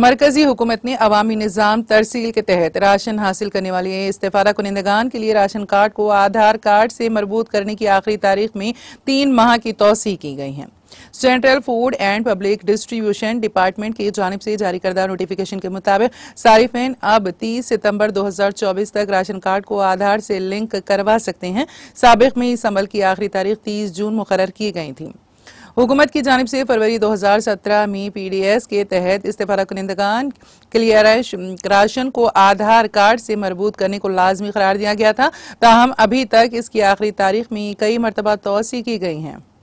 मरकजी हुकूमत ने अवामी निज़ाम तरसील के तहत राशन हासिल करने वाले इस्तेफादा कुनिंदगान के लिए राशन कार्ड को आधार कार्ड से मरबूत करने की आखिरी तारीख में तीन माह की तोसी की गई है central food and public distribution department की जानब से जारी करदा नोटिफिकेशन के मुताबिक सारिफिन अब 30 सितंबर 2024 तक राशन कार्ड को आधार से लिंक करवा सकते हैं सबक में इस अमल की आखिरी तारीख 30 जून मुकर की गई थी हुकूमत की जानब से फरवरी 2017 में पी डी एस के तहत इस्तेफा कुंदगान के लिए राशन को आधार कार्ड से मरबूत करने को लाजमी करार दिया गया था ताहम अभी तक इसकी आखिरी तारीख में कई मरतबा तोसी की गई हैं